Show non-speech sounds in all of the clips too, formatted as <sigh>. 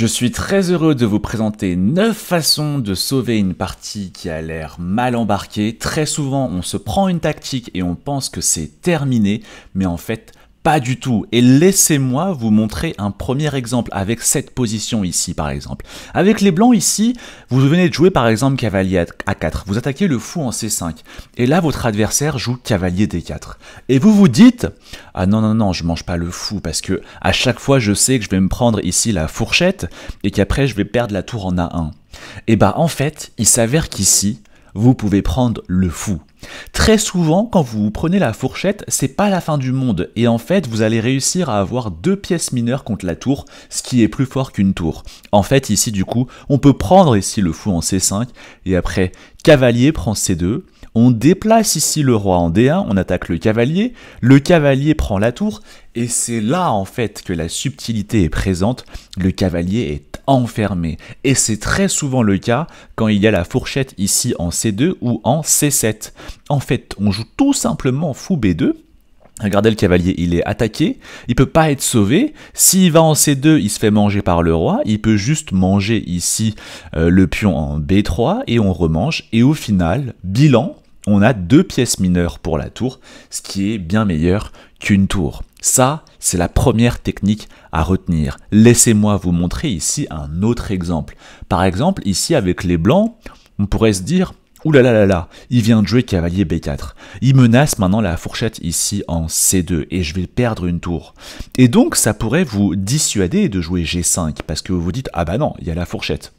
Je suis très heureux de vous présenter 9 façons de sauver une partie qui a l'air mal embarquée. Très souvent, on se prend une tactique et on pense que c'est terminé, mais en fait, pas du tout. Et laissez-moi vous montrer un premier exemple avec cette position ici, par exemple. Avec les blancs ici, vous venez de jouer par exemple cavalier a 4. Vous attaquez le fou en C5. Et là, votre adversaire joue cavalier D4. Et vous vous dites, ah non, non, non, je mange pas le fou parce que à chaque fois, je sais que je vais me prendre ici la fourchette et qu'après, je vais perdre la tour en A1. Et bah, en fait, il s'avère qu'ici, vous pouvez prendre le fou. Très souvent, quand vous prenez la fourchette, c'est pas la fin du monde, et en fait, vous allez réussir à avoir deux pièces mineures contre la tour, ce qui est plus fort qu'une tour. En fait, ici, du coup, on peut prendre ici le fou en C5, et après, cavalier prend C2, on déplace ici le roi en D1, on attaque le cavalier, le cavalier prend la tour, et c'est là en fait que la subtilité est présente, le cavalier est enfermé. Et c'est très souvent le cas quand il y a la fourchette ici en C2 ou en C7. En fait, on joue tout simplement fou B2, Regardez le cavalier, il est attaqué, il peut pas être sauvé. S'il va en C2, il se fait manger par le roi, il peut juste manger ici euh, le pion en B3 et on remange. Et au final, bilan, on a deux pièces mineures pour la tour, ce qui est bien meilleur qu'une tour. Ça, c'est la première technique à retenir. Laissez-moi vous montrer ici un autre exemple. Par exemple, ici avec les blancs, on pourrait se dire Ouh là là là là, il vient de jouer cavalier B4. Il menace maintenant la fourchette ici en C2 et je vais perdre une tour. Et donc ça pourrait vous dissuader de jouer G5 parce que vous vous dites ah bah non, il y a la fourchette.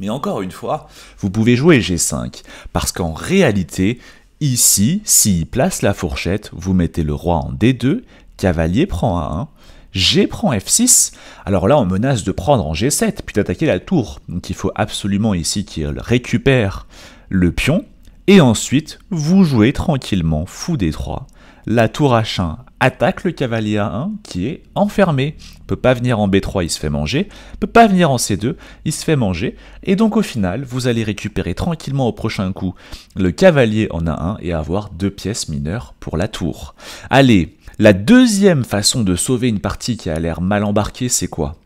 Mais encore une fois, vous pouvez jouer G5, parce qu'en réalité, ici, s'il place la fourchette, vous mettez le roi en D2, cavalier prend A1, hein. G prend F6, alors là on menace de prendre en G7, puis d'attaquer la tour. Donc il faut absolument ici qu'il récupère le pion, et ensuite vous jouez tranquillement fou D3, la tour H1 attaque le cavalier A1 qui est enfermé. Peut pas venir en B3, il se fait manger. Peut pas venir en C2, il se fait manger. Et donc au final, vous allez récupérer tranquillement au prochain coup le cavalier en A1 et avoir deux pièces mineures pour la tour. Allez, la deuxième façon de sauver une partie qui a l'air mal embarquée, c'est quoi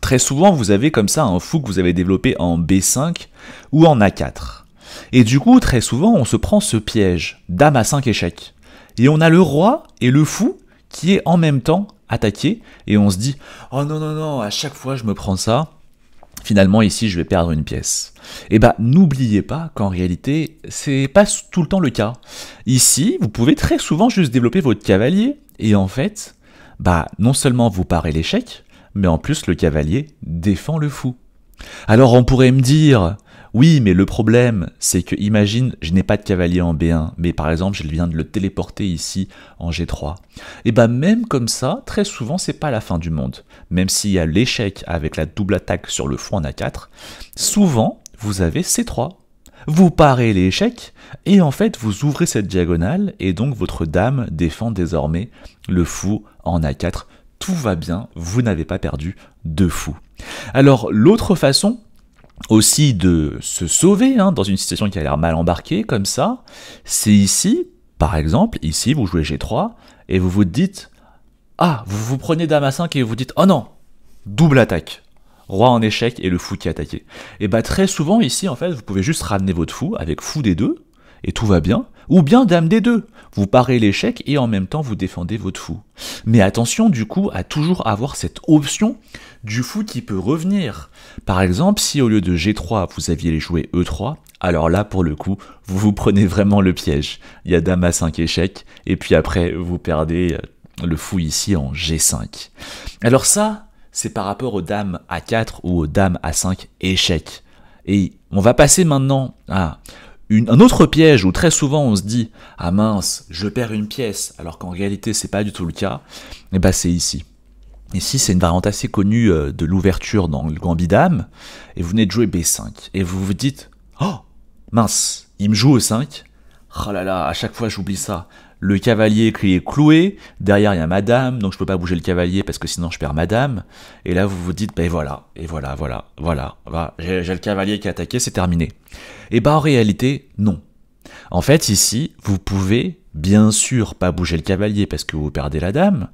Très souvent, vous avez comme ça un fou que vous avez développé en B5 ou en A4. Et du coup, très souvent, on se prend ce piège, dame à 5 échecs. Et on a le roi et le fou qui est en même temps attaqué. Et on se dit, oh non, non, non, à chaque fois je me prends ça. Finalement, ici, je vais perdre une pièce. Et eh bah, ben, n'oubliez pas qu'en réalité, c'est pas tout le temps le cas. Ici, vous pouvez très souvent juste développer votre cavalier, et en fait, bah, non seulement vous parez l'échec, mais en plus, le cavalier défend le fou. Alors, on pourrait me dire, oui, mais le problème, c'est que, imagine, je n'ai pas de cavalier en B1, mais par exemple, je viens de le téléporter ici en G3. Et eh bien, même comme ça, très souvent, c'est pas la fin du monde. Même s'il y a l'échec avec la double attaque sur le fou en A4, souvent, vous avez C3. Vous parez l'échec, et en fait, vous ouvrez cette diagonale, et donc votre dame défend désormais le fou en A4. Tout va bien, vous n'avez pas perdu de fou. Alors, l'autre façon, aussi de se sauver hein, dans une situation qui a l'air mal embarquée comme ça, c'est ici, par exemple, ici vous jouez G3 et vous vous dites Ah, vous vous prenez Dame à 5 et vous dites Oh non, double attaque. Roi en échec et le fou qui est attaqué. Et bah très souvent ici en fait vous pouvez juste ramener votre fou avec fou des deux et tout va bien. Ou bien dame des deux. Vous parez l'échec et en même temps vous défendez votre fou. Mais attention du coup à toujours avoir cette option du fou qui peut revenir. Par exemple, si au lieu de G3 vous aviez joué E3, alors là pour le coup, vous vous prenez vraiment le piège. Il y a dame à 5 échecs et puis après vous perdez euh, le fou ici en G5. Alors ça, c'est par rapport aux dames à 4 ou aux dames à 5 échecs. Et on va passer maintenant à un autre piège où très souvent on se dit ah mince je perds une pièce alors qu'en réalité c'est pas du tout le cas et eh ben c'est ici Ici, c'est une variante assez connue euh, de l'ouverture dans le Gambit Dame, et vous venez de jouer B5, et vous vous dites « Oh, mince, il me joue au 5 Oh là là, à chaque fois j'oublie ça le cavalier qui est cloué, derrière il y a madame, donc je peux pas bouger le cavalier parce que sinon je perds madame, et là vous vous dites, ben voilà, et voilà, voilà, voilà, j'ai le cavalier qui est attaqué, c'est terminé. Et eh bah ben, en réalité, non. En fait, ici, vous pouvez bien sûr pas bouger le cavalier parce que vous perdez la dame,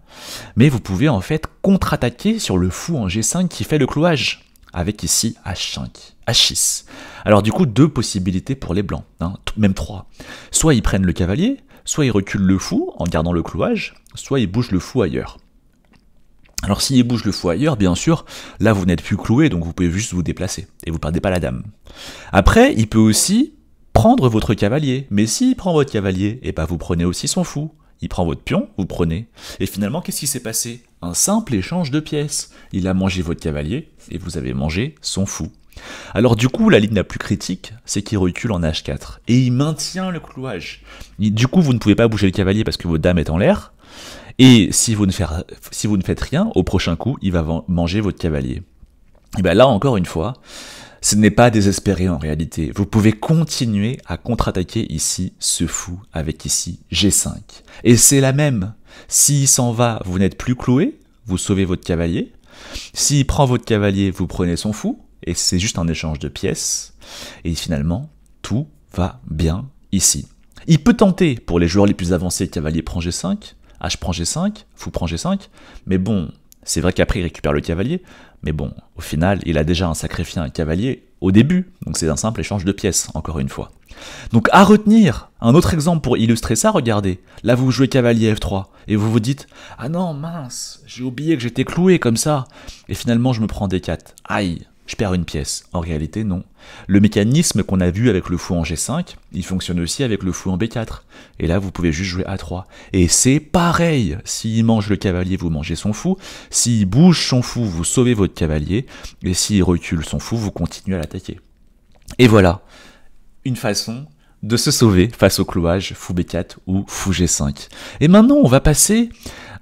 mais vous pouvez en fait contre-attaquer sur le fou en G5 qui fait le clouage, avec ici H5, H6. Alors du coup, deux possibilités pour les blancs, hein. même trois. Soit ils prennent le cavalier, soit il recule le fou en gardant le clouage, soit il bouge le fou ailleurs. Alors s'il bouge le fou ailleurs, bien sûr, là vous n'êtes plus cloué, donc vous pouvez juste vous déplacer, et vous perdez pas la dame. Après, il peut aussi prendre votre cavalier, mais s'il prend votre cavalier, et eh bah ben, vous prenez aussi son fou. Il prend votre pion, vous prenez, et finalement qu'est-ce qui s'est passé Un simple échange de pièces. Il a mangé votre cavalier, et vous avez mangé son fou. Alors du coup, la ligne la plus critique, c'est qu'il recule en H4 et il maintient le clouage. Du coup, vous ne pouvez pas bouger le cavalier parce que votre dame est en l'air. Et si vous, ne faites, rien, au prochain coup, il va manger votre cavalier. Et bien là, encore une fois, ce n'est pas désespéré en réalité. Vous pouvez continuer à contre-attaquer ici ce fou avec ici G5. Et c'est la même. S'il s'en va, vous n'êtes plus cloué, vous sauvez votre cavalier. S'il prend votre cavalier, vous prenez son fou et c'est juste un échange de pièces. Et finalement, tout va bien ici. Il peut tenter pour les joueurs les plus avancés cavalier prend G5, H prend G5, fou prend G5, mais bon, c'est vrai qu'après il récupère le cavalier, mais bon, au final, il a déjà un sacrifié un cavalier au début, donc c'est un simple échange de pièces, encore une fois. Donc à retenir, un autre exemple pour illustrer ça, regardez, là vous jouez cavalier F3, et vous vous dites, ah non mince, j'ai oublié que j'étais cloué comme ça, et finalement je me prends D4, aïe, je perds une pièce. En réalité, non. Le mécanisme qu'on a vu avec le fou en G5, il fonctionne aussi avec le fou en B4. Et là, vous pouvez juste jouer A3. Et c'est pareil S'il mange le cavalier, vous mangez son fou. S'il bouge son fou, vous sauvez votre cavalier. Et s'il recule son fou, vous continuez à l'attaquer. Et voilà une façon de se sauver face au clouage fou B4 ou fou G5. Et maintenant, on va passer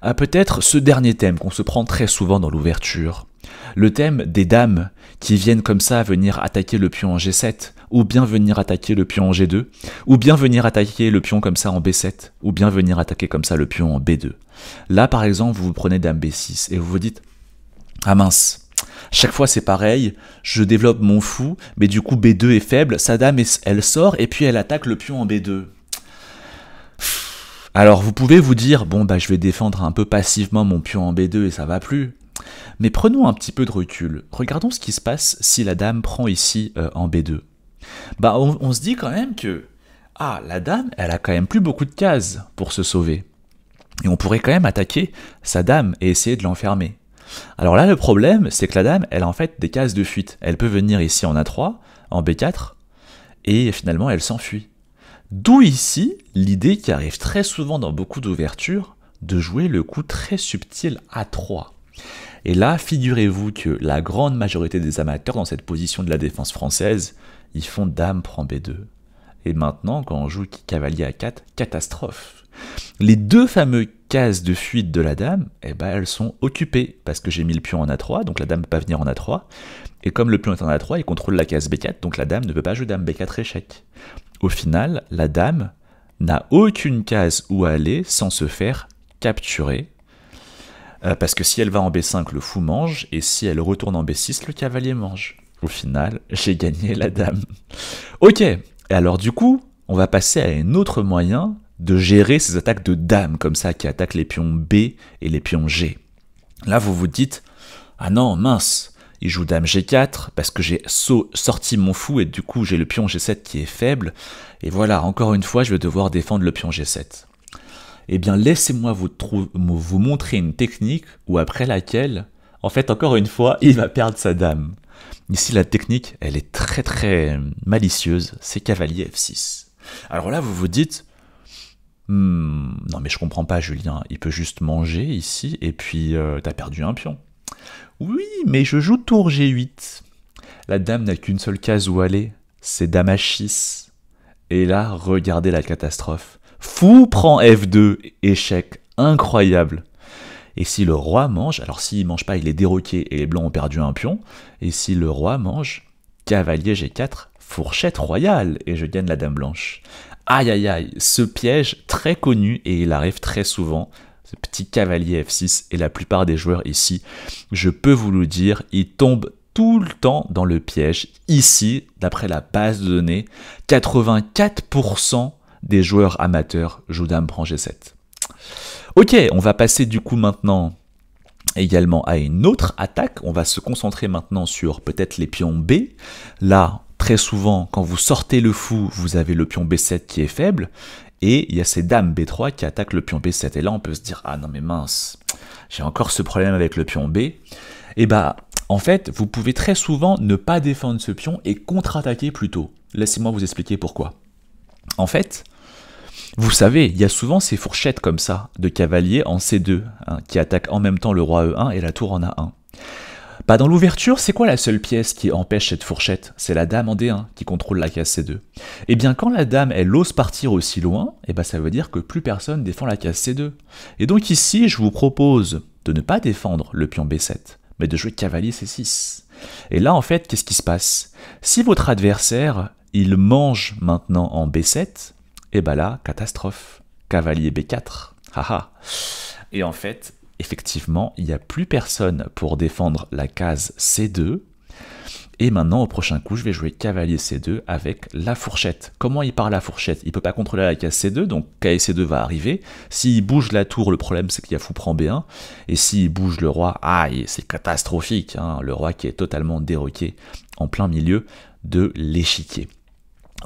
à peut-être ce dernier thème qu'on se prend très souvent dans l'ouverture, le thème des dames qui viennent comme ça venir attaquer le pion en G7, ou bien venir attaquer le pion en G2, ou bien venir attaquer le pion comme ça en B7, ou bien venir attaquer comme ça le pion en B2. Là, par exemple, vous vous prenez dame B6 et vous vous dites Ah mince, chaque fois c'est pareil, je développe mon fou, mais du coup B2 est faible, sa dame elle sort et puis elle attaque le pion en B2. Alors vous pouvez vous dire bon bah je vais défendre un peu passivement mon pion en B2 et ça va plus. Mais prenons un petit peu de recul. Regardons ce qui se passe si la dame prend ici euh, en B2. Bah, on, on se dit quand même que ah, la dame, elle a quand même plus beaucoup de cases pour se sauver. Et on pourrait quand même attaquer sa dame et essayer de l'enfermer. Alors là, le problème, c'est que la dame, elle a en fait des cases de fuite. Elle peut venir ici en A3, en B4, et finalement, elle s'enfuit. D'où ici l'idée qui arrive très souvent dans beaucoup d'ouvertures de jouer le coup très subtil A3. Et là, figurez-vous que la grande majorité des amateurs dans cette position de la défense française, ils font dame prend b2. Et maintenant, quand on joue cavalier a 4, catastrophe. Les deux fameux cases de fuite de la dame, eh ben, elles sont occupées, parce que j'ai mis le pion en A3, donc la dame ne peut pas venir en A3, et comme le pion est en A3, il contrôle la case B4, donc la dame ne peut pas jouer dame B4 échec. Au final, la dame n'a aucune case où aller sans se faire capturer, euh, parce que si elle va en B5, le fou mange, et si elle retourne en B6, le cavalier mange. Au final, <laughs> j'ai gagné la dame. Ok, et alors du coup, on va passer à un autre moyen de gérer ces attaques de dame, comme ça, qui attaquent les pions B et les pions G. Là, vous vous dites, ah non, mince, il joue dame G4 parce que j'ai sorti mon fou et du coup j'ai le pion G7 qui est faible. Et voilà, encore une fois, je vais devoir défendre le pion G7 eh bien laissez-moi vous, montrer une technique où après laquelle, en fait encore une fois, il va perdre sa dame. Ici la technique, elle est très très malicieuse, c'est cavalier F6. Alors là vous vous dites, hmm, non mais je comprends pas Julien, il peut juste manger ici et puis euh, t'as perdu un pion. Oui mais je joue tour G8. La dame n'a qu'une seule case où aller, c'est dame H6. Et là, regardez la catastrophe. Fou prend F2, échec incroyable. Et si le roi mange, alors s'il mange pas, il est déroqué et les blancs ont perdu un pion. Et si le roi mange, cavalier G4, fourchette royale, et je gagne la dame blanche. Aïe aïe aïe, ce piège très connu et il arrive très souvent ce petit cavalier F6 et la plupart des joueurs ici, je peux vous le dire, ils tombent tout le temps dans le piège. Ici, d'après la base de données, 84% des joueurs amateurs, joue dame, prend G7. Ok, on va passer du coup maintenant également à une autre attaque. On va se concentrer maintenant sur peut-être les pions B. Là, très souvent, quand vous sortez le fou, vous avez le pion B7 qui est faible. Et il y a ces dames B3 qui attaquent le pion B7. Et là, on peut se dire, ah non mais mince, j'ai encore ce problème avec le pion B. Et eh bah, en fait, vous pouvez très souvent ne pas défendre ce pion et contre-attaquer plutôt. Laissez-moi vous expliquer pourquoi. En fait, vous savez, il y a souvent ces fourchettes comme ça de cavaliers en C2 hein, qui attaquent en même temps le roi E1 et la tour en A1. Pas dans l'ouverture, c'est quoi la seule pièce qui empêche cette fourchette C'est la dame en D1 qui contrôle la case C2. Et eh bien quand la dame, elle ose partir aussi loin, et eh bah ben, ça veut dire que plus personne défend la case C2. Et donc ici, je vous propose de ne pas défendre le pion B7, mais de jouer cavalier C6. Et là, en fait, qu'est-ce qui se passe Si votre adversaire, il mange maintenant en B7, et bah là, catastrophe. Cavalier B4. Haha. Et en fait, effectivement, il n'y a plus personne pour défendre la case C2. Et maintenant, au prochain coup, je vais jouer cavalier C2 avec la fourchette. Comment il part la fourchette Il ne peut pas contrôler la case C2, donc c 2 va arriver. S'il bouge la tour, le problème c'est qu'il y a fou prend B1. Et s'il bouge le roi, aïe, c'est catastrophique. Hein, le roi qui est totalement déroqué en plein milieu de l'échiquier.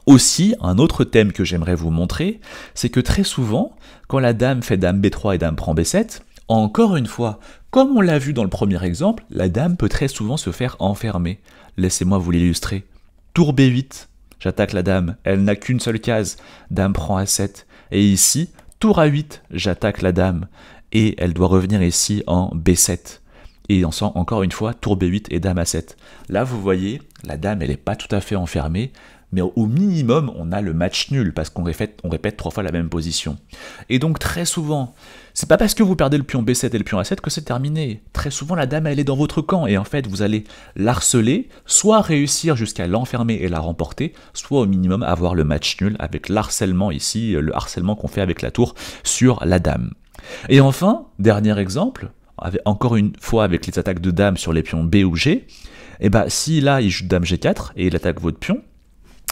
Aussi, un autre thème que j'aimerais vous montrer, c'est que très souvent, quand la dame fait dame B3 et dame prend B7, encore une fois, comme on l'a vu dans le premier exemple, la dame peut très souvent se faire enfermer. Laissez-moi vous l'illustrer. Tour B8, j'attaque la dame, elle n'a qu'une seule case, dame prend A7. Et ici, tour A8, j'attaque la dame, et elle doit revenir ici en B7 et on sent encore une fois tour B8 et dame A7. Là, vous voyez, la dame, elle n'est pas tout à fait enfermée, mais au minimum, on a le match nul parce qu'on répète, trois fois la même position. Et donc, très souvent, c'est pas parce que vous perdez le pion B7 et le pion A7 que c'est terminé. Très souvent, la dame, elle est dans votre camp et en fait, vous allez l'harceler, soit réussir jusqu'à l'enfermer et la remporter, soit au minimum avoir le match nul avec l'harcèlement ici, le harcèlement qu'on fait avec la tour sur la dame. Et enfin, dernier exemple, encore une fois avec les attaques de dame sur les pions B ou G, et eh bah ben, si là il joue dame G4 et il attaque votre pion,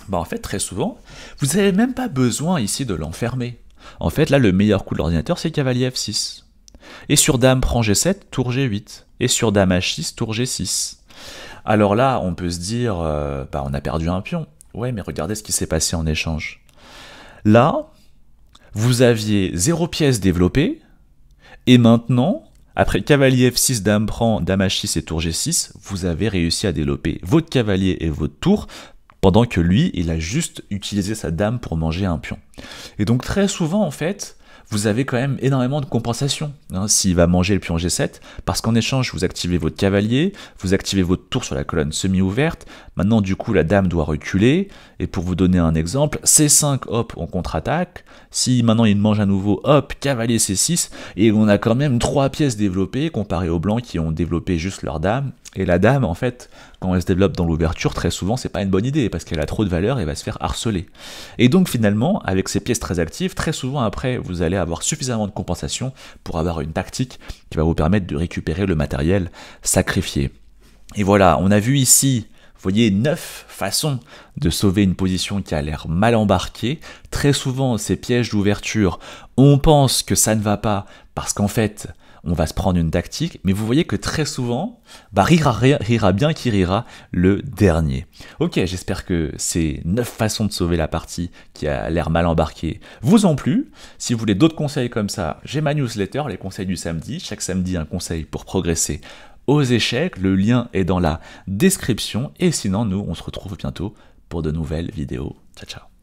bah, en fait, très souvent, vous n'avez même pas besoin ici de l'enfermer. En fait, là, le meilleur coup de l'ordinateur, c'est cavalier F6. Et sur dame prend G7, tour G8. Et sur dame H6, tour G6. Alors là, on peut se dire, euh, bah, on a perdu un pion. Ouais, mais regardez ce qui s'est passé en échange. Là, vous aviez zéro pièce développée, et maintenant, après cavalier F6, dame prend, dame H6 et tour G6, vous avez réussi à développer votre cavalier et votre tour pendant que lui, il a juste utilisé sa dame pour manger un pion. Et donc très souvent, en fait, vous avez quand même énormément de compensation hein, s'il va manger le pion G7, parce qu'en échange, vous activez votre cavalier, vous activez votre tour sur la colonne semi-ouverte, maintenant du coup la dame doit reculer, et pour vous donner un exemple, C5, hop, on contre-attaque, si maintenant il mange à nouveau, hop, cavalier C6, et on a quand même trois pièces développées comparées aux blancs qui ont développé juste leur dame, et la dame, en fait, quand elle se développe dans l'ouverture, très souvent, c'est pas une bonne idée parce qu'elle a trop de valeur et va se faire harceler. Et donc, finalement, avec ces pièces très actives, très souvent après, vous allez avoir suffisamment de compensation pour avoir une tactique qui va vous permettre de récupérer le matériel sacrifié. Et voilà, on a vu ici vous voyez neuf façons de sauver une position qui a l'air mal embarquée. Très souvent, ces pièges d'ouverture, on pense que ça ne va pas parce qu'en fait, on va se prendre une tactique, mais vous voyez que très souvent, bah, rira, bien qui rira le dernier. Ok, j'espère que ces 9 façons de sauver la partie qui a l'air mal embarquée vous ont plu. Si vous voulez d'autres conseils comme ça, j'ai ma newsletter, les conseils du samedi. Chaque samedi, un conseil pour progresser aux échecs. Le lien est dans la description. Et sinon, nous, on se retrouve bientôt pour de nouvelles vidéos. Ciao, ciao.